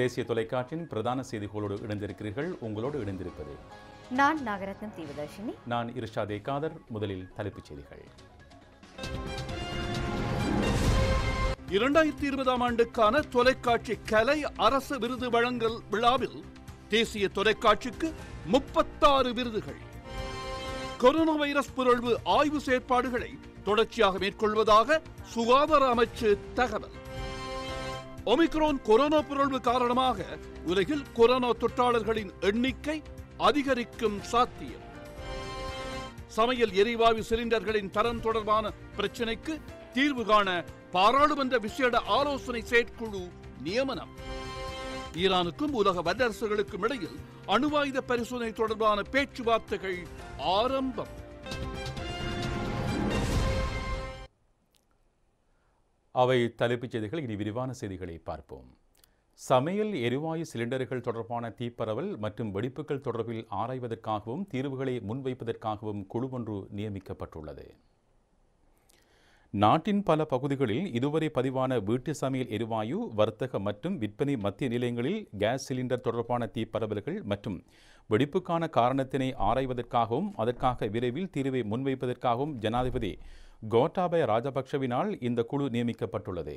தேசிய தொலைக்காட்சியின் பிரதான செய்திகளோடு இணைந்திருக்கிறீர்கள் உங்களோடு இணைந்திருப்பது நான் நாகரத்னம் தீவதர்ஷினி நான் இர்ஷாதே தேகாதர் முதலில் தலைப்புச் செய்திகள் இரண்டாயிரத்தி இருபதாம் ஆண்டுக்கான தொலைக்காட்சி கலை அரசு விருது வழங்கல் விழாவில் தேசிய தொலைக்காட்சிக்கு முப்பத்தாறு விருதுகள் கொரோனா வைரஸ் புரழ்வு ஆய்வு செயற்பாடுகளை தொடர்ச்சியாக மேற்கொள்வதாக சுகாதார அமைச்சு தகவல் ஒமிக்ரோன் கொரோனா பிறழ்வு காரணமாக உலகில் கொரோனா தொற்றாளர்களின் எண்ணிக்கை அதிகரிக்கும் சாத்தியம் சமையல் எரிவாயு சிலிண்டர்களின் தரம் தொடர்பான பிரச்சினைக்கு தீர்வு காண பாராளுமன்ற விசேட ஆலோசனை செயற்குழு நியமனம் ஈரானுக்கும் உலக வல்லரசுகளுக்கும் இடையில் அணுவாயுத பரிசோதனை தொடர்பான பேச்சுவார்த்தைகள் ஆரம்பம் அவை தலைப்புச் செய்திகள் இனி விரிவான செய்திகளை பார்ப்போம் சமையல் எரிவாயு சிலிண்டர்கள் தொடர்பான தீப்பரவல் மற்றும் வெடிப்புகள் தொடர்பில் ஆராய்வதற்காகவும் தீர்வுகளை முன்வைப்பதற்காகவும் குழு ஒன்று நியமிக்கப்பட்டுள்ளது நாட்டின் பல பகுதிகளில் இதுவரை பதிவான வீட்டு சமையல் எரிவாயு வர்த்தக மற்றும் விற்பனை மத்திய நிலையங்களில் கேஸ் சிலிண்டர் தொடர்பான தீப்பரவல்கள் மற்றும் வெடிப்புக்கான காரணத்தினை ஆராய்வதற்காகவும் அதற்காக விரைவில் தீர்வை முன்வைப்பதற்காகவும் ஜனாதிபதி கோட்டாபய ராஜபக்ஷவினால் இந்த குழு நியமிக்கப்பட்டுள்ளது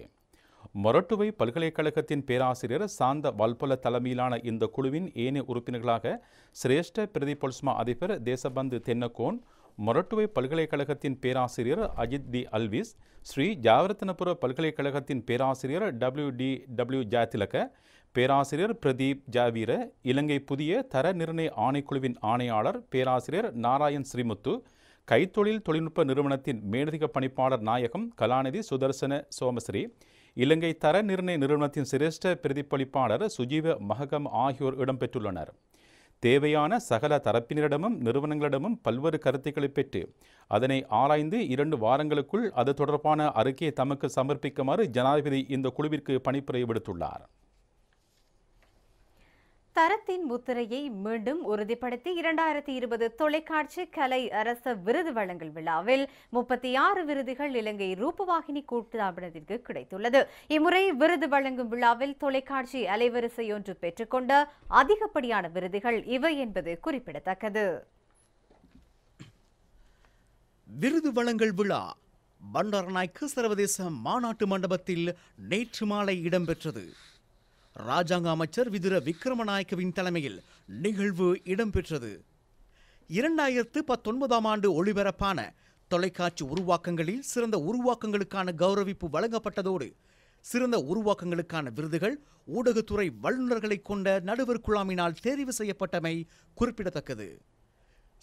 மொரட்டுவை பல்கலைக்கழகத்தின் பேராசிரியர் சாந்த வல்பல தலைமையிலான இந்த குழுவின் ஏனைய உறுப்பினர்களாக சிரேஷ்ட பிரதிபொல்ஸ்மா அதிபர் தேசபந்து தென்னக்கோன் மொரட்டுவை பல்கலைக்கழகத்தின் பேராசிரியர் அஜித் தி அல்விஸ் ஸ்ரீ ஜாவரத்தனபுர பல்கலைக்கழகத்தின் பேராசிரியர் டபிள்யூ டி டபிள்யூ ஜாதிலக பேராசிரியர் பிரதீப் ஜாவீர இலங்கை புதிய தர நிர்ணய ஆணைக்குழுவின் ஆணையாளர் பேராசிரியர் நாராயண் ஸ்ரீமுத்து கைத்தொழில் தொழில்நுட்ப நிறுவனத்தின் மேலதிக பணிப்பாளர் நாயகம் கலாநிதி சுதர்சன சோமஸ்ரீ இலங்கை தர நிர்ணய நிறுவனத்தின் சிரேஷ்ட பிரதிபலிப்பாளர் சுஜீவ மககம் ஆகியோர் இடம்பெற்றுள்ளனர் தேவையான சகல தரப்பினரிடமும் நிறுவனங்களிடமும் பல்வேறு கருத்துக்களை பெற்று அதனை ஆராய்ந்து இரண்டு வாரங்களுக்குள் அது தொடர்பான அறிக்கையை தமக்கு சமர்ப்பிக்குமாறு ஜனாதிபதி இந்த குழுவிற்கு பணிப்புரை விடுத்துள்ளார் தரத்தின் முத்திரையை மீண்டும் உறுதிப்படுத்தி இரண்டாயிரத்தி இருபது தொலைக்காட்சி கலை அரச விருது வழங்கல் விழாவில் முப்பத்தி ஆறு விருதுகள் இலங்கை ரூபவாகினி கூட்டாபனத்திற்கு கிடைத்துள்ளது இம்முறை விருது வழங்கும் விழாவில் தொலைக்காட்சி அலைவரிசை ஒன்று பெற்றுக்கொண்ட அதிகப்படியான விருதுகள் இவை என்பது குறிப்பிடத்தக்கது விருது வழங்கல் விழா பண்டாரநாயக்க சர்வதேச மாநாட்டு மண்டபத்தில் நேற்று மாலை இடம்பெற்றது ராஜாங்க அமைச்சர் விதுர விக்ரமநாயக்கவின் தலைமையில் நிகழ்வு இடம்பெற்றது இரண்டாயிரத்து பத்தொன்பதாம் ஆண்டு ஒளிபரப்பான தொலைக்காட்சி உருவாக்கங்களில் சிறந்த உருவாக்கங்களுக்கான கௌரவிப்பு வழங்கப்பட்டதோடு சிறந்த உருவாக்கங்களுக்கான விருதுகள் ஊடகத்துறை வல்லுநர்களை கொண்ட நடுவர் குழாமினால் தேர்வு செய்யப்பட்டமை குறிப்பிடத்தக்கது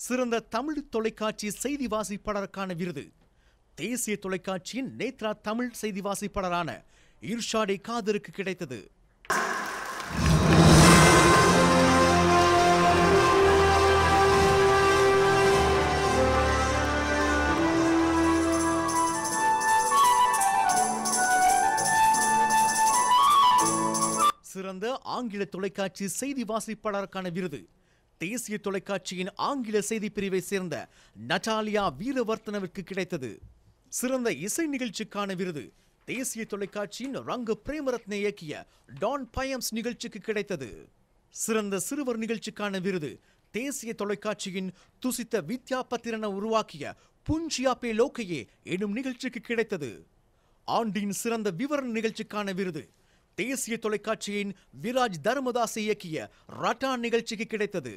சிறந்த தமிழ் தொலைக்காட்சி செய்தி வாசிப்பாளருக்கான விருது தேசிய தொலைக்காட்சியின் நேத்ரா தமிழ் செய்தி வாசிப்பாளரான இர்ஷாடே காதருக்கு கிடைத்தது சிறந்த ஆங்கில தொலைக்காட்சி செய்தி வாசிப்பாளருக்கான விருது தேசிய தொலைக்காட்சியின் ஆங்கில செய்தி பிரிவை சேர்ந்த நட்டாலியா வீரவர்த்தனவிற்கு கிடைத்தது சிறந்த இசை நிகழ்ச்சிக்கான விருது தேசிய தொலைக்காட்சியின் ரங்க பிரேமரத்ன இயக்கிய டான் பயம்ஸ் நிகழ்ச்சிக்கு கிடைத்தது சிறந்த சிறுவர் நிகழ்ச்சிக்கான விருது தேசிய தொலைக்காட்சியின் துசித்த வித்யா பத்திரனை உருவாக்கிய புஞ்சியாப்பே லோக்கையே எனும் நிகழ்ச்சிக்கு கிடைத்தது ஆண்டின் சிறந்த விவரண நிகழ்ச்சிக்கான விருது தேசிய தொலைக்காட்சியின் விராஜ் தர்மதாஸ் இயக்கிய ரட்டா நிகழ்ச்சிக்கு கிடைத்தது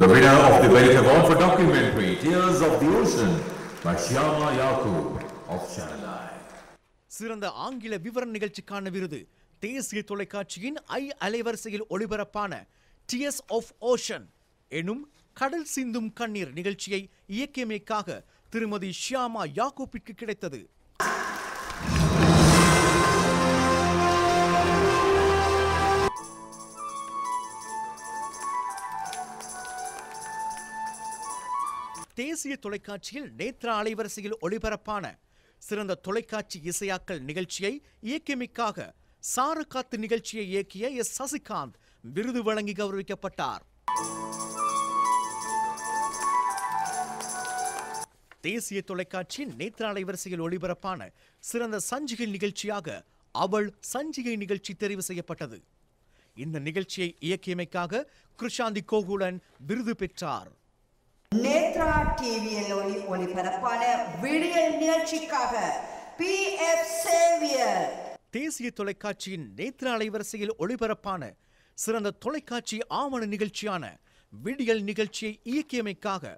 The winner of the Belt Award for documentary Tears of the Ocean by Shyama Yakub of Channel சிறந்த ஆங்கில விவர நிகழ்ச்சிக்கான விருது தேசிய தொலைக்காட்சியின் ஐ அலைவரிசையில் ஒளிபரப்பான டிஎஸ் ஆஃப் ஓஷன் எனும் கடல் சிந்தும் கண்ணீர் நிகழ்ச்சியை இயக்கியமைக்காக திருமதி ஷியாமா யாக்கூப்பிற்கு கிடைத்தது தேசிய தொலைக்காட்சியில் நேத்ரா அலைவரிசையில் ஒளிபரப்பான சிறந்த தொலைக்காட்சி இசையாக்கல் நிகழ்ச்சியை இயக்கியமைக்காக காத்து நிகழ்ச்சியை இயக்கிய எஸ் சசிகாந்த் விருது வழங்கி கௌரவிக்கப்பட்டார் தேசிய தொலைக்காட்சி நேத்ராலை வரிசையில் ஒளிபரப்பான சிறந்த சஞ்சிகை நிகழ்ச்சியாக அவள் சஞ்சிகை நிகழ்ச்சி தெரிவு செய்யப்பட்டது இந்த நிகழ்ச்சியை இயக்கியமைக்காக கிருஷாந்தி கோகுலன் விருது பெற்றார் நேத்ரா டிவியில் ஒளி ஒளிபரப்பான விடியல் நிகழ்ச்சிக்காக பி எஃப் சேவியர் தேசிய தொலைக்காட்சியின் நேத்ரா அலைவரிசையில் ஒளிபரப்பான சிறந்த தொலைக்காட்சி ஆவண நிகழ்ச்சியான விடியல் நிகழ்ச்சியை இயக்கியமைக்காக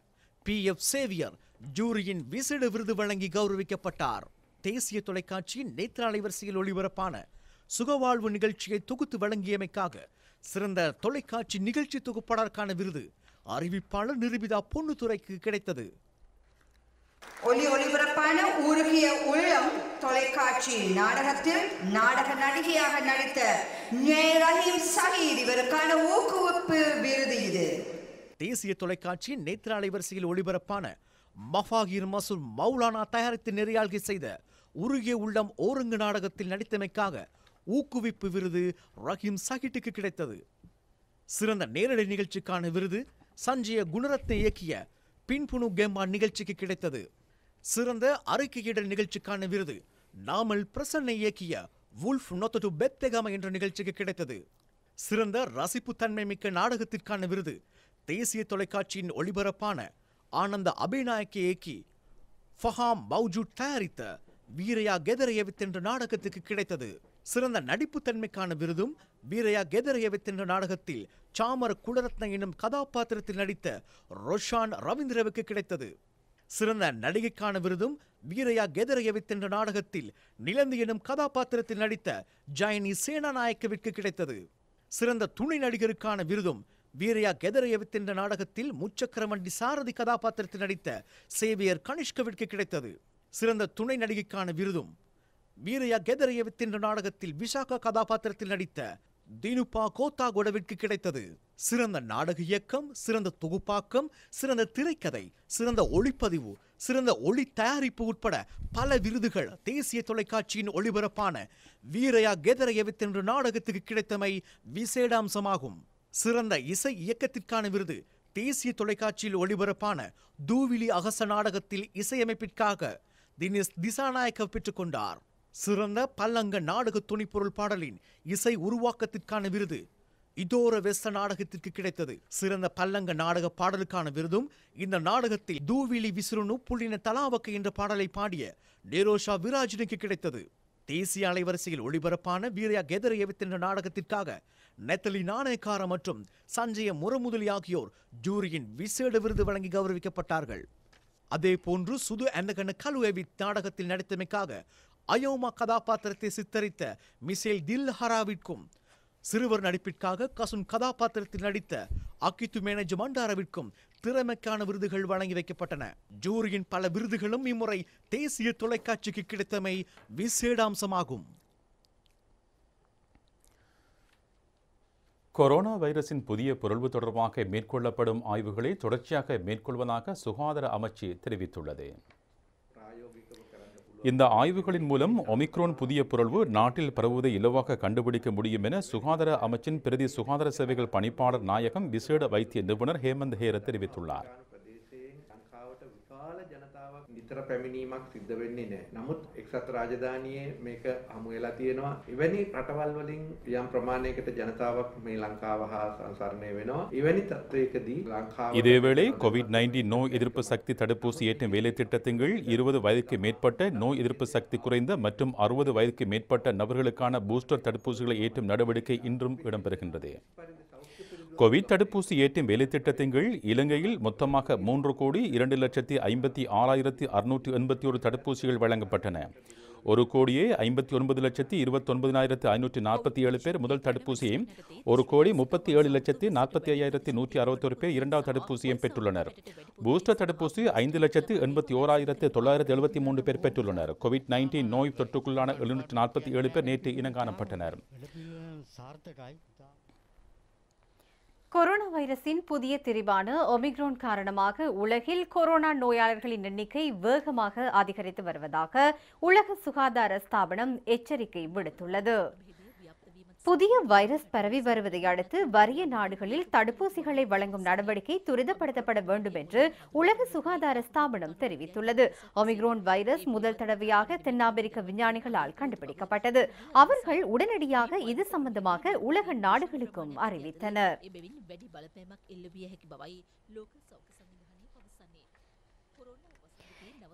பி எஃப் சேவியர் ஜூரியின் விசேட விருது வழங்கி கௌரவிக்கப்பட்டார் தேசிய தொலைக்காட்சியின் நேத்ராலை வரிசையில் ஒளிபரப்பான சுகவாழ்வு நிகழ்ச்சியை தொகுத்து வழங்கியமைக்காக சிறந்த தொலைக்காட்சி நிகழ்ச்சி தொகுப்பாளருக்கான விருது அறிவிப்பாளர் நிருபிதா பொன்னுத்துறைக்கு கிடைத்தது ஒலி ஒலிபரப்பான உருகிய உள்ளம் தொலைக்காட்சி நாடகத்தில் நாடக நடிகையாக நடித்த ரஹீம் இவருக்கான ஊக்குவிப்பு விருது இது தேசிய தொலைக்காட்சி நேத்திராலை வரிசையில் ஒளிபரப்பான மஃபாகிர் மசூல் மௌலானா தயாரித்து நெறியாழ்கி செய்த உருகிய உள்ளம் ஓரங்கு நாடகத்தில் நடித்தமைக்காக ஊக்குவிப்பு விருது ரஹீம் சகிட்டுக்கு கிடைத்தது சிறந்த நேரடி நிகழ்ச்சிக்கான விருது சஞ்சய குணரத்ன இயக்கிய பின்புணு கேமா நிகழ்ச்சிக்கு கிடைத்தது சிறந்த அறிக்கையிடல் நிகழ்ச்சிக்கான விருது நாமல் பிரசன்னை இயக்கிய வுல்ஃப் நொத்தடு பெத்தெகாம என்ற நிகழ்ச்சிக்கு கிடைத்தது சிறந்த ரசிப்புத்தன்மை மிக்க நாடகத்திற்கான விருது தேசிய தொலைக்காட்சியின் ஒளிபரப்பான ஆனந்த அபிநாயக்கை இயக்கி ஃபஹாம் பௌஜூட் தயாரித்த வீரையா கெதரையவித் என்ற நாடகத்துக்கு கிடைத்தது சிறந்த நடிப்புத்தன்மைக்கான விருதும் வீரையா கெதரையவித் என்ற நாடகத்தில் சாமர் குலரத்ன எனும் கதாபாத்திரத்தில் நடித்த ரொஷான் ரவீந்திரவுக்கு கிடைத்தது சிறந்த நடிகைக்கான விருதும் வீரயா கெதரையவித் என்ற நாடகத்தில் நிலந்து எனும் கதாபாத்திரத்தில் நடித்த ஜயனி சேனாநாயக்கவிற்கு கிடைத்தது சிறந்த துணை நடிகருக்கான விருதும் வீரயா கெதரையவித் என்ற நாடகத்தில் முச்சக்கரவண்டி சாரதி கதாபாத்திரத்தில் நடித்த சேவியர் கனிஷ்கவிற்கு கிடைத்தது சிறந்த துணை நடிகைக்கான விருதும் வீரயா கெதரையவித் என்ற நாடகத்தில் விசாகா கதாபாத்திரத்தில் நடித்த தினுபா கோடவிற்கு கிடைத்தது சிறந்த நாடக இயக்கம் சிறந்த தொகுப்பாக்கம் சிறந்த திரைக்கதை சிறந்த ஒளிப்பதிவு சிறந்த ஒளி தயாரிப்பு உட்பட பல விருதுகள் தேசிய தொலைக்காட்சியின் ஒளிபரப்பான வீரயா கேதரையவித் என்ற நாடகத்துக்கு கிடைத்தமை விசேடாம்சமாகும் சிறந்த இசை இயக்கத்திற்கான விருது தேசிய தொலைக்காட்சியில் ஒளிபரப்பான தூவிலி அகச நாடகத்தில் இசையமைப்பிற்காக தினேஷ் திசாநாயக்க பெற்றுக்கொண்டார் சிறந்த பல்லங்க நாடக துணிப்பொருள் பாடலின் இசை உருவாக்கத்திற்கான விருது இதோர வெஸ்ட நாடகத்திற்கு கிடைத்தது சிறந்த பல்லங்க நாடக பாடலுக்கான விருதும் இந்த நாடகத்தில் தூவிலி விசுருணு புள்ளின தலாவக்க என்ற பாடலை பாடிய நேரோஷா விராஜினுக்கு கிடைத்தது தேசிய அலைவரிசையில் ஒளிபரப்பான வீரயா கெதரையவித் என்ற நாடகத்திற்காக நெத்தலி நாணயக்கார மற்றும் சஞ்சய முரமுதலி ஆகியோர் ஜூரியின் விசேட விருது வழங்கி கௌரவிக்கப்பட்டார்கள் அதே போன்று சுது அந்தகன கலுவேவி நாடகத்தில் நடித்தமைக்காக அயோமா கதாபாத்திரத்தை சித்தரித்த மிசேல் தில் ஹராவிற்கும் சிறுவர் நடிப்பிற்காக கசுன் கதாபாத்திரத்தில் நடித்த அக்கித்து மேனேஜ் மண்டாராவிற்கும் திறமைக்கான விருதுகள் வழங்கி வைக்கப்பட்டன ஜூரியின் பல விருதுகளும் இம்முறை தேசிய தொலைக்காட்சிக்கு கிடைத்தமை விசேடாம்சமாகும் கொரோனா வைரஸின் புதிய பொருள்வு தொடர்பாக மேற்கொள்ளப்படும் ஆய்வுகளை தொடர்ச்சியாக மேற்கொள்வதாக சுகாதார அமைச்சு தெரிவித்துள்ளது இந்த ஆய்வுகளின் மூலம் ஒமிக்ரோன் புதிய புரள்வு நாட்டில் பரவுவதை இலவாக கண்டுபிடிக்க முடியும் என சுகாதார அமைச்சின் பிரதி சுகாதார சேவைகள் பணிப்பாளர் நாயகம் விசேட வைத்திய நிபுணர் ஹேமந்த் ஹேர தெரிவித்துள்ளார் නිතර පැමිණීමක් සිද්ධ වෙන්නේ නැහැ. නමුත් එක්සත් රාජධානියේ මේක හමු වෙලා තියෙනවා. එවැනි රටවල් වලින් යම් ප්‍රමාණයකට ජනතාවක් මේ ලංකාව හා සංසරණය වෙනවා. එවැනි இவனி தத்துவக்கதி இதேவேளை கோவிட் நைன்டீன் நோய் எதிர்ப்பு சக்தி தடுப்பூசி ஏற்றும் வேலை திட்டத்தின் கீழ் 20 வயதுக்கு மேற்பட்ட நோய் எதிர்ப்பு சக்தி குறைந்த மற்றும் 60 வயதுக்கு மேற்பட்ட நபர்களுக்கான பூஸ்டர் தடுப்பூசிகளை ஏற்றும் நடவடிக்கை இன்றும் இடம்பெறுகின்றது கோவிட் தடுப்பூசி ஏற்றும் வேலைத்திட்டத்தின் கீழ் இலங்கையில் மொத்தமாக மூன்று கோடி இரண்டு லட்சத்தி ஐம்பத்தி ஆறாயிரத்தி அறுநூற்றி எண்பத்தி ஒரு தடுப்பூசிகள் வழங்கப்பட்டன ஒரு கோடியே ஐம்பத்தி ஒன்பது லட்சத்தி இருபத்தொன்பதாயிரத்தி ஐநூற்றி நாற்பத்தி ஏழு பேர் முதல் தடுப்பூசியையும் ஒரு கோடி முப்பத்தி ஏழு லட்சத்தி நாற்பத்தி ஐயாயிரத்தி நூற்றி அறுபத்தொரு பேர் இரண்டாவது தடுப்பூசியும் பெற்றுள்ளனர் பூஸ்டர் தடுப்பூசி ஐந்து லட்சத்து எண்பத்தி ஓராயிரத்து தொள்ளாயிரத்து எழுபத்தி மூன்று பேர் பெற்றுள்ளனர் கோவிட் நைன்டீன் நோய் தொற்றுக்குள்ளான எழுநூற்றி நாற்பத்தி ஏழு பேர் நேற்று இனங்காணப்பட்டனர் கொரோனா வைரஸின் புதிய திரிவான ஒமிக்ரோன் காரணமாக உலகில் கொரோனா நோயாளர்களின் எண்ணிக்கை வேகமாக அதிகரித்து வருவதாக உலக சுகாதார ஸ்தாபனம் எச்சரிக்கை விடுத்துள்ளது புதிய வைரஸ் பரவி வருவதை அடுத்து வறிய நாடுகளில் தடுப்பூசிகளை வழங்கும் நடவடிக்கை துரிதப்படுத்தப்பட வேண்டும் என்று உலக சுகாதார ஸ்தாபனம் தெரிவித்துள்ளது ஒமிக்ரோன் வைரஸ் முதல் தடவையாக தென்னாப்பிரிக்க விஞ்ஞானிகளால் கண்டுபிடிக்கப்பட்டது அவர்கள் உடனடியாக இது சம்பந்தமாக உலக நாடுகளுக்கும் அறிவித்தனர்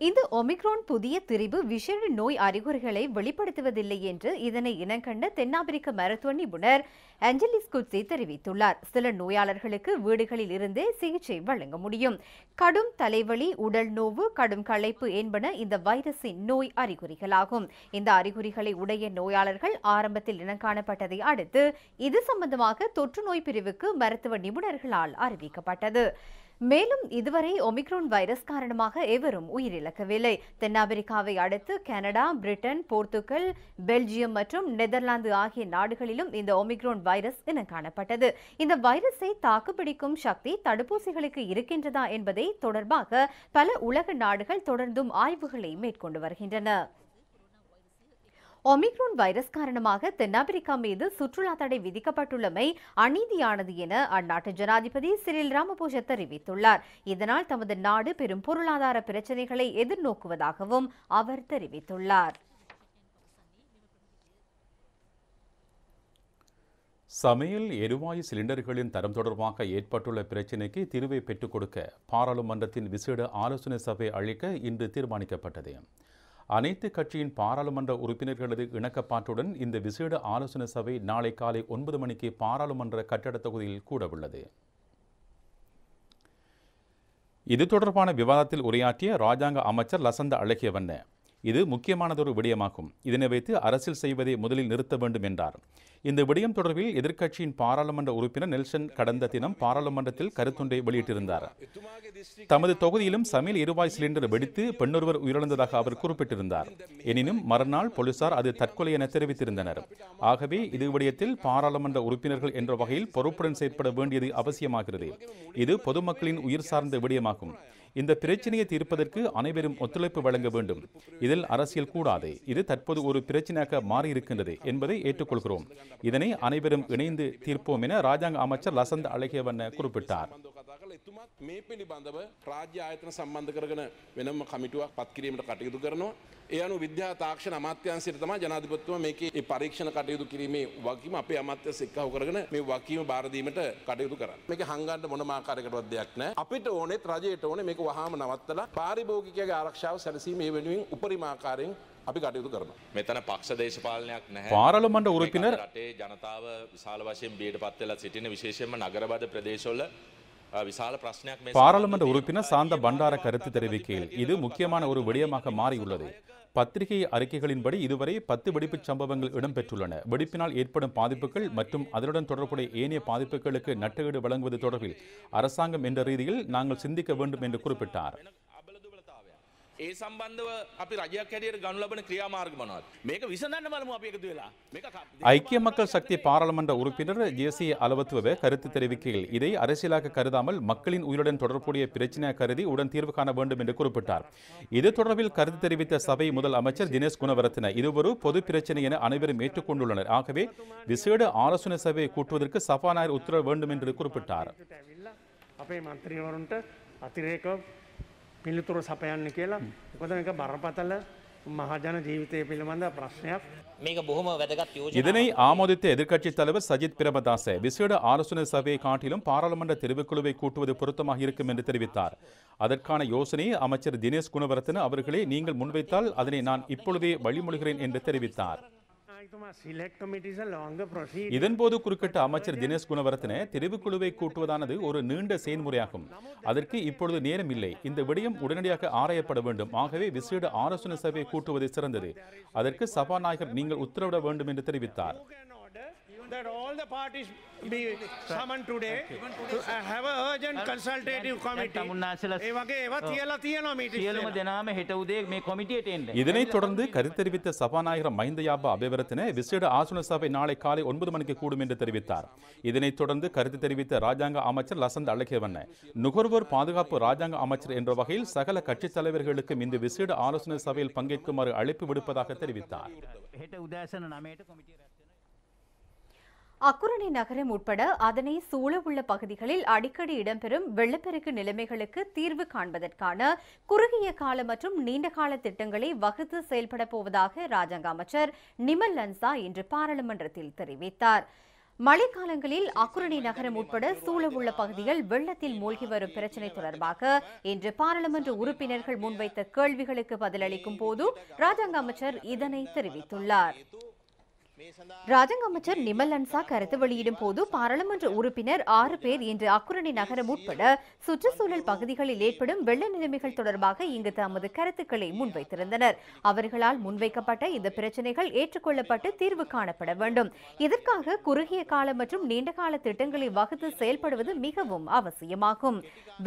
இந்த ஒமிக்ரான் புதிய திரிவு விசேட நோய் அறிகுறிகளை வெளிப்படுத்துவதில்லை என்று இதனை இனங்கண்ட தென்னாப்பிரிக்க மருத்துவ நிபுணர் அஞ்சலிஸ் குட்சி தெரிவித்துள்ளார் சில நோயாளர்களுக்கு வீடுகளில் இருந்தே சிகிச்சை வழங்க முடியும் கடும் தலைவலி உடல் நோவு கடும் களைப்பு என்பன இந்த வைரஸின் நோய் அறிகுறிகளாகும் இந்த அறிகுறிகளை உடைய நோயாளர்கள் ஆரம்பத்தில் இனங்காணப்பட்டதை அடுத்து இது சம்பந்தமாக தொற்று நோய் பிரிவுக்கு மருத்துவ நிபுணர்களால் அறிவிக்கப்பட்டது மேலும் இதுவரை ஒமிக்ரோன் வைரஸ் காரணமாக எவரும் உயிரிழக்கவில்லை தென்னாப்பிரிக்காவை அடுத்து கனடா பிரிட்டன் போர்த்துகல் பெல்ஜியம் மற்றும் நெதர்லாந்து ஆகிய நாடுகளிலும் இந்த ஒமிக்ரோன் வைரஸ் என காணப்பட்டது இந்த வைரஸை தாக்குப்பிடிக்கும் சக்தி தடுப்பூசிகளுக்கு இருக்கின்றதா என்பதை தொடர்பாக பல உலக நாடுகள் தொடர்ந்தும் ஆய்வுகளை மேற்கொண்டு வருகின்றன ஒமிக்ரோன் வைரஸ் காரணமாக தென்னாப்பிரிக்கா மீது சுற்றுலா தடை விதிக்கப்பட்டுள்ளமை அநீதியானது என அந்நாட்டு ஜனாதிபதி சிறில் ராமபோஜ தெரிவித்துள்ளார் இதனால் தமது நாடு பெரும் பொருளாதார பிரச்சினைகளை எதிர்நோக்குவதாகவும் அவர் தெரிவித்துள்ளார் சமையல் எரிவாயு சிலிண்டர்களின் தரம் தொடர்பாக ஏற்பட்டுள்ள பிரச்சினைக்கு தீர்வை பெற்றுக் கொடுக்க பாராளுமன்றத்தின் விசேட ஆலோசனை சபை அளிக்க இன்று தீர்மானிக்கப்பட்டது அனைத்து கட்சியின் பாராளுமன்ற உறுப்பினர்களது இணக்கப்பாட்டுடன் இந்த விசேட ஆலோசனை சபை நாளை காலை ஒன்பது மணிக்கு பாராளுமன்ற கட்டடத் தொகுதியில் கூடவுள்ளது இது தொடர்பான விவாதத்தில் உரையாற்றிய ராஜாங்க அமைச்சர் லசந்த அழகியவன்ன இது முக்கியமானதொரு விடயமாகும் இதனை வைத்து அரசியல் செய்வதை முதலில் நிறுத்த வேண்டும் என்றார் இந்த விடயம் தொடர்பில் எதிர்க்கட்சியின் பாராளுமன்ற உறுப்பினர் நெல்சன் கடந்த தினம் பாராளுமன்றத்தில் கருத்தொன்றை வெளியிட்டிருந்தார் தமது தொகுதியிலும் சமையல் இருவாய் சிலிண்டர் வெடித்து பெண்ணொருவர் உயிரிழந்ததாக அவர் குறிப்பிட்டிருந்தார் எனினும் மறுநாள் போலீசார் அது தற்கொலை என தெரிவித்திருந்தனர் ஆகவே இது விடயத்தில் பாராளுமன்ற உறுப்பினர்கள் என்ற வகையில் பொறுப்புடன் செயற்பட வேண்டியது அவசியமாகிறது இது பொதுமக்களின் உயிர் சார்ந்த விடயமாகும் இந்த பிரச்சனையை தீர்ப்பதற்கு அனைவரும் ஒத்துழைப்பு வழங்க வேண்டும் இதில் அரசியல் கூடாது இது தற்போது ஒரு பிரச்சனையாக மாறியிருக்கின்றது என்பதை ஏற்றுக்கொள்கிறோம் இதனை அனைவரும் இணைந்து தீர்ப்போம் என ராஜாங்க அமைச்சர் லசந்த் அழகியவன் குறிப்பிட்டார் ஏனும் வித்யா தாட்சண அமாத்தியான் தான் ஜனாதிபத்துவம் மேக்கி இப்பரீட்சண கட்டயுது கிரிமே வக்கீம் அப்பே அமாத்திய சிக்காவு கருகன மே வக்கீம் பாரதியமிட்ட கட்டயுது கரான் மேக்கி ஹங்காண்ட மொனமாக்காரகட் வத்தியாக்ன அப்பிட்ட ஓனே திராஜையிட்ட ஓனே වහාම නවත්තලා පාරිභෝගිකගේ ආරක්ෂාව සැලසීම ඒ වෙනුවෙන් උපරිමාකාරයෙන් අපි කටයුතු කරන. මෙතන පක්ෂ දේශපාලනයක් නැහැ. පාර්ලිමේන්තු උරුපිනර රටේ ජනතාව විශාල වශයෙන් බියට වෙලා සිටින විශේෂයෙන්ම නගරබද பிரதேசවල பாராளுமன்ற உறுப்பினர் சாந்த பண்டார கருத்து தெரிவிக்கையில் இது முக்கியமான ஒரு விடயமாக மாறியுள்ளது பத்திரிகை அறிக்கைகளின்படி இதுவரை பத்து வெடிப்புச் சம்பவங்கள் இடம்பெற்றுள்ளன வெடிப்பினால் ஏற்படும் பாதிப்புகள் மற்றும் அதனுடன் தொடர்புடைய ஏனைய பாதிப்புகளுக்கு நட்டஈடு வழங்குவது தொடர்பில் அரசாங்கம் என்ற ரீதியில் நாங்கள் சிந்திக்க வேண்டும் என்று குறிப்பிட்டார் ඒ සම්බන්ධව අපි රජයක් හැටියට ගනු ලබන ක්‍රියාමාර්ග මොනවද? මේක විසඳන්න බලමු අපි එකතු වෙලා. මේක ஐக்கிய மக்கள் சக்தி பாராளுமன்ற உறுப்பினர் ஜேசி அலவத்துவ கருத்து தெரிவிக்கையில் இதை அரசியலாக கருதாமல் மக்களின் உயிருடன் தொடர்புடைய பிரச்சினை கருதி உடன் தீர்வு காண வேண்டும் என்று குறிப்பிட்டார் இது தொடர்பில் கருத்து தெரிவித்த சபை முதல் அமைச்சர் தினேஷ் குணவரத்ன இது ஒரு பொது பிரச்சனை என அனைவரும் ஏற்றுக்கொண்டுள்ளனர் ஆகவே விசேட ஆலோசனை சபையை கூட்டுவதற்கு சபாநாயகர் உத்தரவு வேண்டும் என்று குறிப்பிட்டார் පිළිතුර සපයන්න කියලා එකොද එක බරපතල මහජන ජීවිතය පිළිබඳ ප්‍රශ්නයක් මේක බොහොම වැදගත් යෝජනාවක්. இதனை ආමෝදිත எதிர்க்கட்சித் තලව සජිත් පෙරමදාස விசேட ஆலோசனை සභාවේ කාටිලම් பாராளுமன்ற තිරවිකුළුවේ கூட்டுவது பொருத்தமாக இருக்கும் என்று தெரிவித்தார் அதற்கான யோசனை அமைச்சர் தினேஷ் குணவர்த்தன அவர்களே நீங்கள் முன்வைத்தால் அதனை நான் இப்பொழுதே வழிமொழிகிறேன் என்று தெரிவித்தார் இதன் போது குறுக்கட்ட அமைச்சர் தினேஷ் குணவர்த்தன தெரிவுக்குழுவை கூட்டுவதானது ஒரு நீண்ட செயன்முறையாகும் அதற்கு இப்பொழுது நேரம் இல்லை இந்த விடயம் உடனடியாக ஆராயப்பட வேண்டும் ஆகவே விசேட ஆலோசனை சபையை கூட்டுவது சிறந்தது அதற்கு சபாநாயகர் நீங்கள் உத்தரவிட வேண்டும் என்று தெரிவித்தார் that all the parties be summoned today to uh, have a urgent consultative committee. இதனைத் தொடர்ந்து கருத்து தெரிவித்த சபாநாயகர் மஹிந்த யாபா அபேவரத்தின விசேட ஆசுன சபை நாளை காலை ஒன்பது மணிக்கு கூடும் என்று தெரிவித்தார் இதனைத் தொடர்ந்து கருத்து தெரிவித்த ராஜாங்க அமைச்சர் லசந்த் அழகேவன் நுகர்வோர் பாதுகாப்பு ராஜாங்க அமைச்சர் என்ற வகையில் சகல கட்சித் தலைவர்களுக்கும் இந்த விசேட ஆலோசனை சபையில் பங்கேற்குமாறு அழைப்பு விடுப்பதாக தெரிவித்தார் அக்குரணி நகரம் உட்பட அதனை சூழவுள்ள பகுதிகளில் அடிக்கடி இடம்பெறும் வெள்ளப்பெருக்கு நிலைமைகளுக்கு தீர்வு காண்பதற்கான குறுகிய கால மற்றும் நீண்டகால திட்டங்களை வகுத்து செயல்பட போவதாக ராஜாங்க அமைச்சர் நிமல் லன்சா இன்று பாராளுமன்றத்தில் தெரிவித்தார் மழைக்காலங்களில் அக்குரணி நகரம் உட்பட சூழவுள்ள பகுதிகள் வெள்ளத்தில் மூழ்கி வரும் பிரச்சினை தொடர்பாக இன்று பாராளுமன்ற உறுப்பினர்கள் முன்வைத்த கேள்விகளுக்கு பதிலளிக்கும் போது ராஜாங்க அமைச்சர் இதனை தெரிவித்துள்ளார் ராஜாங்க அமைச்சர் நிமல் அன்சா கருத்து வெளியிடும் போது பாராளுமன்ற உறுப்பினர் ஆறு பேர் இன்று அக்குரணி நகரம் உட்பட சுற்றுச்சூழல் பகுதிகளில் ஏற்படும் வெள்ள நிலைமைகள் தொடர்பாக இங்கு தமது கருத்துக்களை முன்வைத்திருந்தனர் அவர்களால் முன்வைக்கப்பட்ட இந்த பிரச்சினைகள் ஏற்றுக்கொள்ளப்பட்டு தீர்வு காணப்பட வேண்டும் இதற்காக குறுகிய கால மற்றும் நீண்டகால திட்டங்களை வகுத்து செயல்படுவது மிகவும் அவசியமாகும்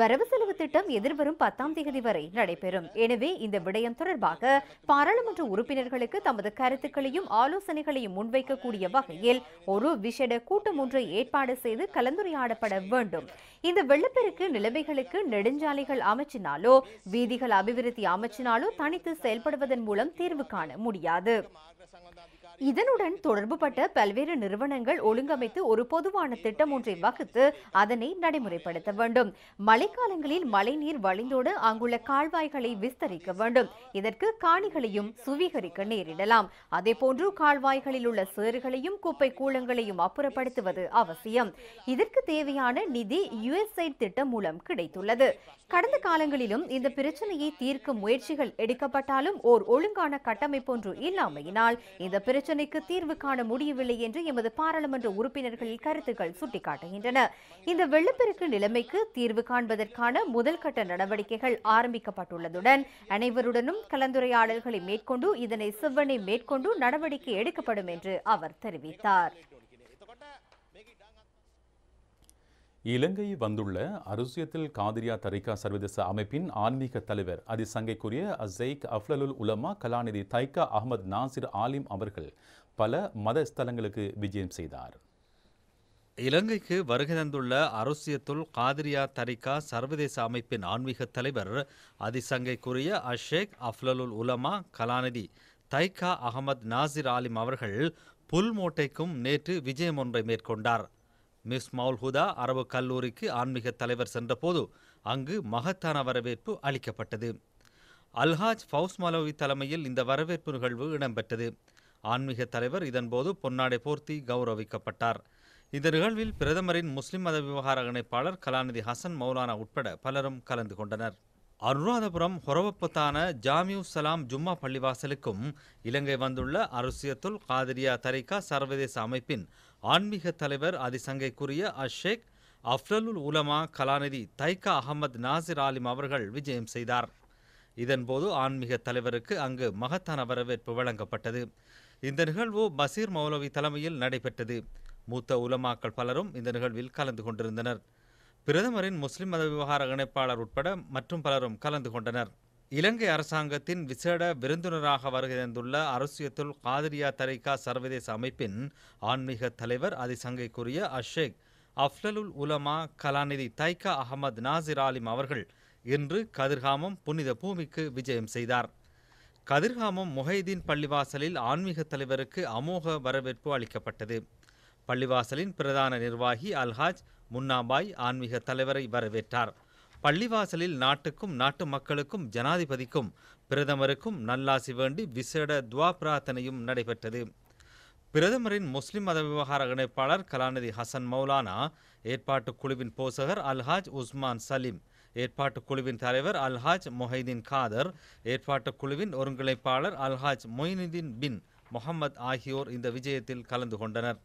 வரவு செலவு திட்டம் எதிர்வரும் பத்தாம் தேதி வரை நடைபெறும் எனவே இந்த விடயம் தொடர்பாக பாராளுமன்ற உறுப்பினர்களுக்கு தமது கருத்துக்களையும் ஆலோசனைகளையும் முன்வைக்கக்கூடிய வகையில் ஒரு விஷட கூட்டம் ஒன்றை ஏற்பாடு செய்து கலந்துரையாடப்பட வேண்டும் இந்த வெள்ளப்பெருக்கு நிலைமைகளுக்கு நெடுஞ்சாலைகள் அமைச்சினாலோ வீதிகள் அபிவிருத்தி அமைச்சினாலோ தனித்து செயல்படுவதன் மூலம் தீர்வு காண முடியாது இதனுடன் தொடர்புபட்ட பல்வேறு நிறுவனங்கள் ஒழுங்கமைத்து ஒரு பொதுவான திட்டம் ஒன்றை வகுத்து அதனை நடைமுறைப்படுத்த வேண்டும் மழைக்காலங்களில் மழைநீர் வழிந்தோடு அங்குள்ள கால்வாய்களை விஸ்தரிக்க வேண்டும் இதற்கு காணிகளையும் சுவீகரிக்க நேரிடலாம் அதேபோன்று கால்வாய்களில் உள்ள சேறுகளையும் குப்பை கூலங்களையும் அப்புறப்படுத்துவது அவசியம் இதற்கு தேவையான நிதி யுஎஸ்ஐட் திட்டம் மூலம் கிடைத்துள்ளது கடந்த காலங்களிலும் இந்த பிரச்சனையை தீர்க்கும் முயற்சிகள் எடுக்கப்பட்டாலும் ஓர் ஒழுங்கான கட்டமைப்பொன்று இல்லாமையினால் இந்த பிரச்சனை பிரச்சினைக்கு தீர்வு காண முடியவில்லை என்று எமது பாராளுமன்ற உறுப்பினர்கள் கருத்துக்கள் சுட்டிக்காட்டுகின்றன இந்த வெள்ளப்பெருக்கு நிலைமைக்கு தீர்வு காண்பதற்கான முதல் கட்ட நடவடிக்கைகள் ஆரம்பிக்கப்பட்டுள்ளதுடன் அனைவருடனும் கலந்துரையாடல்களை மேற்கொண்டு இதனை செவ்வனை மேற்கொண்டு நடவடிக்கை எடுக்கப்படும் என்று அவர் தெரிவித்தார் இலங்கை வந்துள்ள அருசியத்தில் காதிரியா தரிகா சர்வதேச அமைப்பின் ஆன்மீக தலைவர் அதிசங்கைக்குரிய அசைக் அஃப்லலுல் உலமா கலாநிதி தைக்கா அகமது நாசிர் ஆலிம் அவர்கள் பல மத ஸ்தலங்களுக்கு விஜயம் செய்தார் இலங்கைக்கு வருகை தந்துள்ள அருசியத்துல் காதிரியா தரிகா சர்வதேச அமைப்பின் ஆன்மீக தலைவர் அதிசங்கைக்குரிய அஷேக் அஃப்லலுல் உலமா கலாநிதி தைக்கா அகமது நாசிர் ஆலிம் அவர்கள் புல்மோட்டைக்கும் நேற்று விஜயம் ஒன்றை மேற்கொண்டார் மிஸ் மவுல்ஹுதா அரபு கல்லூரிக்கு ஆன்மீக தலைவர் சென்றபோது அங்கு மகத்தான வரவேற்பு அளிக்கப்பட்டது அல்ஹாஜ் ஃபவுஸ் மலோவி தலைமையில் இந்த வரவேற்பு நிகழ்வு இடம்பெற்றது ஆன்மீக தலைவர் இதன்போது பொன்னாடை போர்த்தி கௌரவிக்கப்பட்டார் இந்த நிகழ்வில் பிரதமரின் முஸ்லிம் மத விவகார இணைப்பாளர் கலாநிதி ஹசன் மௌலானா உட்பட பலரும் கலந்து கொண்டனர் அனுராதபுரம் ஹொரவப்பத்தான ஜாமியூ சலாம் ஜும்மா பள்ளிவாசலுக்கும் இலங்கை வந்துள்ள அருசியத்துல் காதிரியா தரிகா சர்வதேச அமைப்பின் ஆன்மீக தலைவர் அதிசங்கைக்குரிய அஷேக் அஃப்ரலுல் உலமா கலாநிதி தைகா அகமது நாசிர் ஆலிம் அவர்கள் விஜயம் செய்தார் இதன்போது ஆன்மீக தலைவருக்கு அங்கு மகத்தான வரவேற்பு வழங்கப்பட்டது இந்த நிகழ்வு பசீர் மௌலவி தலைமையில் நடைபெற்றது மூத்த உலமாக்கள் பலரும் இந்த நிகழ்வில் கலந்து கொண்டிருந்தனர் பிரதமரின் முஸ்லிம் மத விவகார இணைப்பாளர் உட்பட மற்றும் பலரும் கலந்து கொண்டனர் இலங்கை அரசாங்கத்தின் விசேட விருந்தினராக வருகிறந்துள்ள அரசியத்துல் காதிரியா தரைக்கா சர்வதேச அமைப்பின் ஆன்மீக தலைவர் அதிசங்கைக்குரிய அஷேக் அஃப்லலுல் உலமா கலாநிதி தைகா அகமது நாசிர் ஆலிம் அவர்கள் இன்று கதிர்காமம் புனித பூமிக்கு விஜயம் செய்தார் கதிர்காமம் முஹைதீன் பள்ளிவாசலில் ஆன்மீக தலைவருக்கு அமோக வரவேற்பு அளிக்கப்பட்டது பள்ளிவாசலின் பிரதான நிர்வாகி அல்ஹாஜ் முன்னாபாய் ஆன்மீக தலைவரை வரவேற்றார் பள்ளிவாசலில் நாட்டுக்கும் நாட்டு மக்களுக்கும் ஜனாதிபதிக்கும் பிரதமருக்கும் நல்லாசி வேண்டி விசேட துவா பிரார்த்தனையும் நடைபெற்றது பிரதமரின் முஸ்லிம் மத விவகார இணைப்பாளர் கலாநிதி ஹசன் மௌலானா ஏற்பாட்டு குழுவின் போசகர் அல்ஹாஜ் உஸ்மான் சலீம் ஏற்பாட்டுக் குழுவின் தலைவர் அல்ஹாஜ் மொஹைதீன் காதர் ஏற்பாட்டுக் குழுவின் ஒருங்கிணைப்பாளர் அல்ஹாஜ் மொய்னுதீன் பின் முகமது ஆகியோர் இந்த விஜயத்தில் கலந்து கொண்டனர்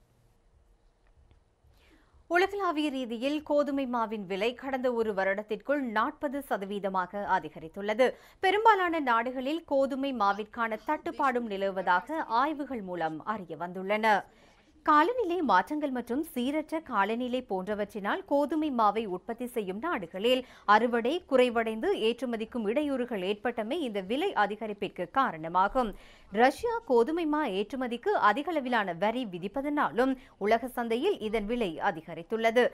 உலகளாவிய ரீதியில் கோதுமை மாவின் விலை கடந்த ஒரு வருடத்திற்குள் நாற்பது சதவீதமாக அதிகரித்துள்ளது பெரும்பாலான நாடுகளில் கோதுமை மாவிற்கான தட்டுப்பாடும் நிலவுவதாக ஆய்வுகள் மூலம் அறிய வந்துள்ளன காலநிலை மாற்றங்கள் மற்றும் சீரற்ற காலநிலை போன்றவற்றினால் கோதுமை மாவை உற்பத்தி செய்யும் நாடுகளில் அறுவடை குறைவடைந்து ஏற்றுமதிக்கும் இடையூறுகள் ஏற்பட்டமே இந்த விலை அதிகரிப்பிற்கு காரணமாகும் ரஷ்யா கோதுமை மா ஏற்றுமதிக்கு அதிக அளவிலான வரி விதிப்பதனாலும் உலக சந்தையில் இதன் விலை அதிகரித்துள்ளது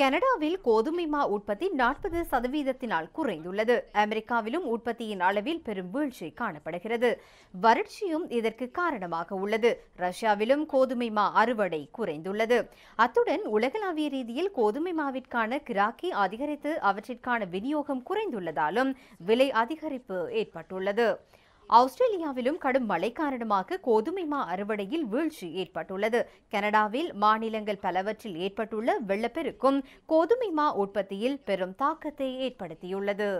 கனடாவில் கோதுமை மா உற்பத்தி நாற்பது சதவீதத்தினால் குறைந்துள்ளது அமெரிக்காவிலும் உற்பத்தியின் அளவில் பெரும் வீழ்ச்சி காணப்படுகிறது வறட்சியும் இதற்கு காரணமாக உள்ளது ரஷ்யாவிலும் கோதுமை மா அறுவ அறுவடை குறைந்துள்ளது அத்துடன் உலகளாவிய ரீதியில் கோதுமை மாவிற்கான கிராக்கி அதிகரித்து அவற்றிற்கான விநியோகம் குறைந்துள்ளதாலும் விலை அதிகரிப்பு ஏற்பட்டுள்ளது ஆஸ்திரேலியாவிலும் கடும் மழை காரணமாக கோதுமை மா அறுவடையில் வீழ்ச்சி ஏற்பட்டுள்ளது கனடாவில் மாநிலங்கள் பலவற்றில் ஏற்பட்டுள்ள வெள்ளப்பெருக்கும் கோதுமை மா உற்பத்தியில் பெரும் தாக்கத்தை ஏற்படுத்தியுள்ளது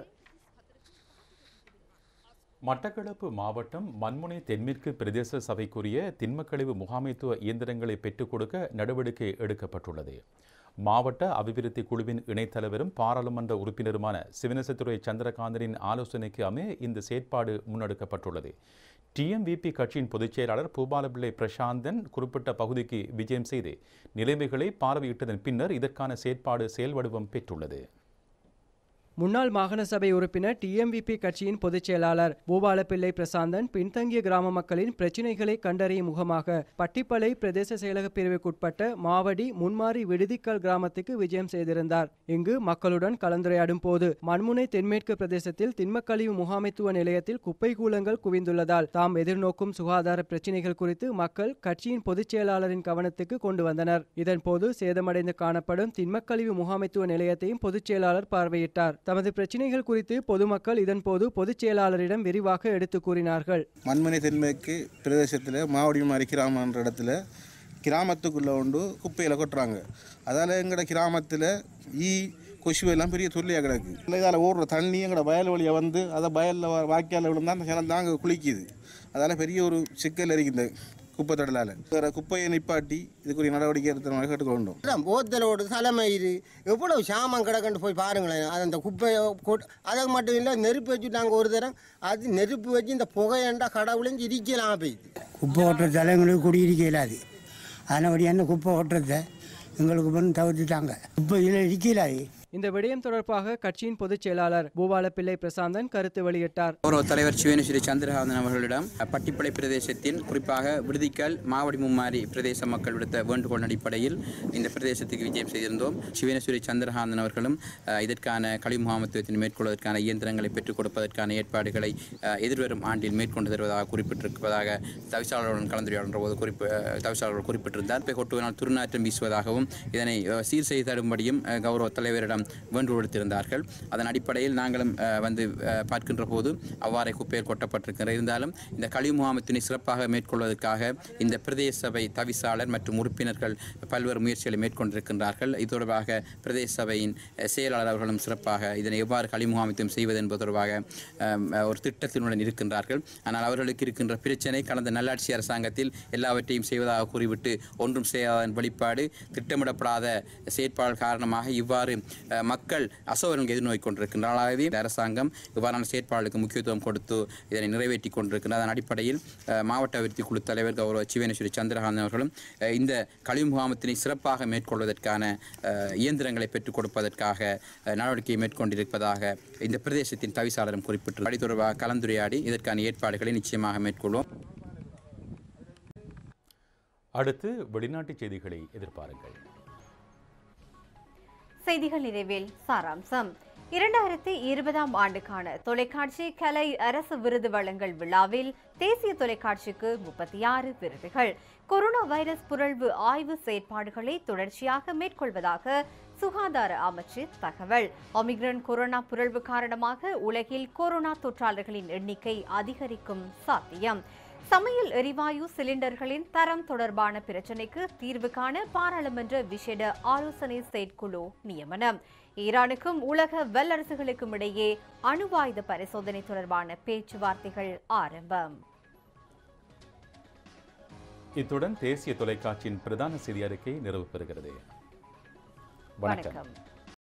மட்டக்களப்பு மாவட்டம் மண்முனை தென்மேற்கு பிரதேச சபைக்குரிய திண்மக்கழிவு முகாமைத்துவ இயந்திரங்களை பெற்றுக் கொடுக்க நடவடிக்கை எடுக்கப்பட்டுள்ளது மாவட்ட அபிவிருத்தி குழுவின் இணைத்தலைவரும் பாராளுமன்ற உறுப்பினருமான சிவனசத்துறை சந்திரகாந்தனின் ஆலோசனைக்கு அமைய இந்த செயற்பாடு முன்னெடுக்கப்பட்டுள்ளது டிஎம்விபி கட்சியின் பொதுச் செயலாளர் பூபாலபிள்ளை பிரசாந்தன் குறிப்பிட்ட பகுதிக்கு விஜயம் செய்து நிலைமைகளை பார்வையிட்டதன் பின்னர் இதற்கான செயற்பாடு செயல்வடிவம் பெற்றுள்ளது முன்னாள் மாகாண சபை உறுப்பினர் டிஎம்விபி கட்சியின் பொதுச் செயலாளர் பூபாலப்பிள்ளை பிரசாந்தன் பின்தங்கிய கிராம மக்களின் பிரச்சினைகளை கண்டறியும் முகமாக பட்டிப்பளை பிரதேச செயலக பிரிவுக்குட்பட்ட மாவடி முன்மாரி விடுதிக்கல் கிராமத்துக்கு விஜயம் செய்திருந்தார் இங்கு மக்களுடன் கலந்துரையாடும் போது மண்முனை தென்மேற்கு பிரதேசத்தில் திண்மக்கழிவு முகாமைத்துவ நிலையத்தில் குப்பை கூலங்கள் குவிந்துள்ளதால் தாம் எதிர்நோக்கும் சுகாதார பிரச்சினைகள் குறித்து மக்கள் கட்சியின் பொதுச் செயலாளரின் கவனத்துக்கு கொண்டு வந்தனர் இதன்போது சேதமடைந்து காணப்படும் திண்மக்கழிவு முகாமைத்துவ நிலையத்தையும் பொதுச் செயலாளர் பார்வையிட்டார் தமது பிரச்சினைகள் குறித்து பொதுமக்கள் இதன்போது பொதுச் செயலாளரிடம் விரிவாக எடுத்து கூறினார்கள் மண்மனை தென்மேற்கு பிரதேசத்தில் மாவடியம் அரிக்கிராமன்ற இடத்துல கிராமத்துக்குள்ளே உண்டு குப்பையில் கொட்டுறாங்க அதால் எங்களோட கிராமத்தில் ஈ கொசு எல்லாம் பெரிய தொல்லையாக கிடக்கு இல்லை இதால் ஓடுற தண்ணி எங்களோட வயல் வழியை வந்து அதை வயலில் வாய்க்காலில் விழுந்தால் அந்த அங்கே குளிக்குது அதால் பெரிய ஒரு சிக்கல் இருக்குது குப்பை தடலாளன் குப்பையை நிப்பாட்டி இதுக்குரிய நடவடிக்கை எடுத்து கேட்டுக்கொண்டோம் அதான் போத்தலோடு தலைமயிறு எவ்வளவு சாமம் கிடக்குன்னு போய் பாருங்களேன் அது அந்த குப்பையை அதை மட்டும் இல்லை நெருப்பு வச்சு நாங்கள் ஒரு தரம் அது நெருப்பு வச்சு இந்த புகையண்டா கடவுளையும் இடிக்கலாம் போயிது குப்பை ஓட்டுற தலைங்களுக்கு குடியிருக்க இயலாது அதனபடி என்ன குப்பை ஓட்டுறத எங்களுக்கு பண்ணு தவிர்த்துட்டாங்க குப்பையில் இடிக்கலாது இந்த விடயம் தொடர்பாக கட்சியின் பொதுச் செயலாளர் பூபாலப்பிள்ளை பிரசாந்தன் கருத்து வெளியிட்டார் கௌரவ தலைவர் சிவேனு ஸ்ரீ சந்திரகாந்தன் அவர்களிடம் பட்டிப்படை பிரதேசத்தின் குறிப்பாக விடுதிக்கல் மாவடி மும்மாரி பிரதேச மக்கள் விடுத்த வேண்டுகோள் அடிப்படையில் இந்த பிரதேசத்துக்கு விஜயம் செய்திருந்தோம் சிவேனஸ்வரி சந்திரகாந்தன் அவர்களும் இதற்கான கழிவு முகாமத்துவத்தின் மேற்கொள்வதற்கான இயந்திரங்களை பெற்றுக் கொடுப்பதற்கான ஏற்பாடுகளை எதிர்வரும் ஆண்டில் மேற்கொண்டு தருவதாக குறிப்பிட்டிருப்பதாக தவிசாளர்களுடன் கலந்துரையாடுகிற போது குறிப்பு தவிசாளர்கள் குறிப்பிட்டிருந்தார் கொட்டுவனால் துர்நாற்றம் வீசுவதாகவும் இதனை சீர் செய்து தரும்படியும் கௌரவ தலைவரிடம் வேண்டு கொடுத்திருந்தார்கள் அதன் அடிப்படையில் நாங்களும் வந்து பார்க்கின்ற போது அவ்வாறே குப்பையில் கொட்டப்பட்டிருக்கிற இருந்தாலும் இந்த கழிவு முகாமத்தினை சிறப்பாக மேற்கொள்வதற்காக இந்த பிரதேச சபை தவிசாளர் மற்றும் உறுப்பினர்கள் பல்வேறு முயற்சிகளை மேற்கொண்டிருக்கின்றார்கள் இது தொடர்பாக பிரதேச சபையின் செயலாளர் அவர்களும் சிறப்பாக இதனை எவ்வாறு கழிவு முகாமத்தையும் செய்வது என்பது தொடர்பாக ஒரு திட்டத்தினுடன் இருக்கின்றார்கள் ஆனால் அவர்களுக்கு இருக்கின்ற பிரச்சனை கடந்த நல்லாட்சி அரசாங்கத்தில் எல்லாவற்றையும் செய்வதாக கூறிவிட்டு ஒன்றும் செய்யாத வழிபாடு திட்டமிடப்படாத செயற்பாடு காரணமாக இவ்வாறு மக்கள் அசோகர்கள் எதிர்நோக்கி கொண்டிருக்கின்றனாகவே இந்த அரசாங்கம் இவ்வாறான செயற்பாடுகளுக்கு முக்கியத்துவம் கொடுத்து இதனை நிறைவேற்றி கொண்டிருக்கின்றது அதன் அடிப்படையில் மாவட்ட அபிவிருத்தி குழு தலைவர் கௌரவ சிவேனேஸ்வரி சந்திரகாந்தன் அவர்களும் இந்த கழிவு முகாமத்தினை சிறப்பாக மேற்கொள்வதற்கான இயந்திரங்களை பெற்றுக் கொடுப்பதற்காக நடவடிக்கையை மேற்கொண்டிருப்பதாக இந்த பிரதேசத்தின் தவிசாளரும் குறிப்பிட்டு அடி தொடர்பாக கலந்துரையாடி இதற்கான ஏற்பாடுகளை நிச்சயமாக மேற்கொள்வோம் அடுத்து வெளிநாட்டு செய்திகளை எதிர்பாருங்கள் செய்திகள் நிறைவில் சாராம்சம் இரண்டாயிரத்தி இருபதாம் ஆண்டுக்கான தொலைக்காட்சி கலை அரசு விருது வழங்கல் விழாவில் தேசிய தொலைக்காட்சிக்கு முப்பத்தி ஆறு விருதுகள் கொரோனா வைரஸ் புரள்வு ஆய்வு செயற்பாடுகளை தொடர்ச்சியாக மேற்கொள்வதாக சுகாதார அமைச்சு தகவல் ஒமிக்ரன் கொரோனா புரள்வு காரணமாக உலகில் கொரோனா தொற்றாளர்களின் எண்ணிக்கை அதிகரிக்கும் சாத்தியம் சமையல் எரிவாயு சிலிண்டர்களின் தரம் தொடர்பான பிரச்சினைக்கு தீர்வு காண பாராளுமன்ற விசேட ஆலோசனை செயற்குழு நியமனம் ஈரானுக்கும் உலக வல்லரசுகளுக்கும் இடையே அணுவாயுத பரிசோதனை தொடர்பான பேச்சுவார்த்தைகள் ஆரம்பம் இத்துடன் தேசிய தொலைக்காட்சியின் பிரதான செய்தி அறிக்கை நிறைவு பெறுகிறது வணக்கம்